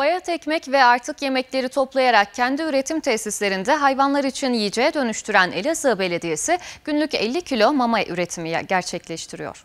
Bayat ekmek ve artık yemekleri toplayarak kendi üretim tesislerinde hayvanlar için yiyeceğe dönüştüren Elazığ Belediyesi günlük 50 kilo mama üretimi gerçekleştiriyor.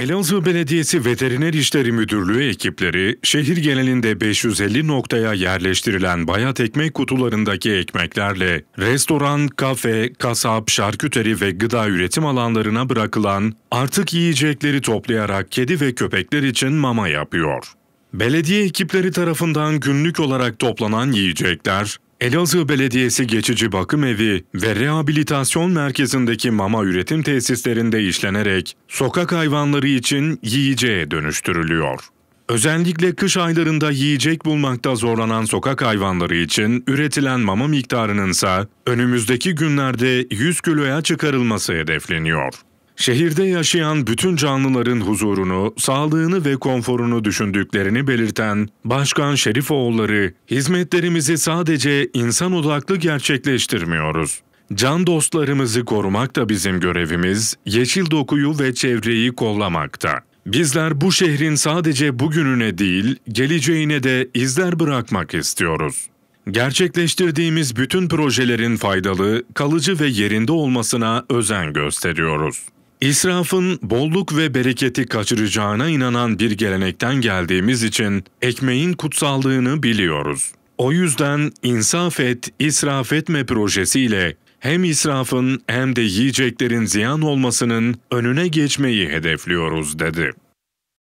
Elazığ Belediyesi Veteriner İşleri Müdürlüğü ekipleri şehir genelinde 550 noktaya yerleştirilen bayat ekmek kutularındaki ekmeklerle restoran, kafe, kasap, şarküteri ve gıda üretim alanlarına bırakılan artık yiyecekleri toplayarak kedi ve köpekler için mama yapıyor. Belediye ekipleri tarafından günlük olarak toplanan yiyecekler Elazığ Belediyesi Geçici Bakım Evi ve Rehabilitasyon Merkezi'ndeki mama üretim tesislerinde işlenerek sokak hayvanları için yiyeceğe dönüştürülüyor. Özellikle kış aylarında yiyecek bulmakta zorlanan sokak hayvanları için üretilen mama miktarının ise önümüzdeki günlerde 100 kiloya çıkarılması hedefleniyor. Şehirde yaşayan bütün canlıların huzurunu, sağlığını ve konforunu düşündüklerini belirten Başkan Şerifoğulları, hizmetlerimizi sadece insan odaklı gerçekleştirmiyoruz. Can dostlarımızı korumak da bizim görevimiz, yeşil dokuyu ve çevreyi kollamakta. Bizler bu şehrin sadece bugününe değil, geleceğine de izler bırakmak istiyoruz. Gerçekleştirdiğimiz bütün projelerin faydalı, kalıcı ve yerinde olmasına özen gösteriyoruz. İsrafın bolluk ve bereketi kaçıracağına inanan bir gelenekten geldiğimiz için ekmeğin kutsallığını biliyoruz. O yüzden İnsaf Et, İsraf Etme projesiyle hem israfın hem de yiyeceklerin ziyan olmasının önüne geçmeyi hedefliyoruz dedi.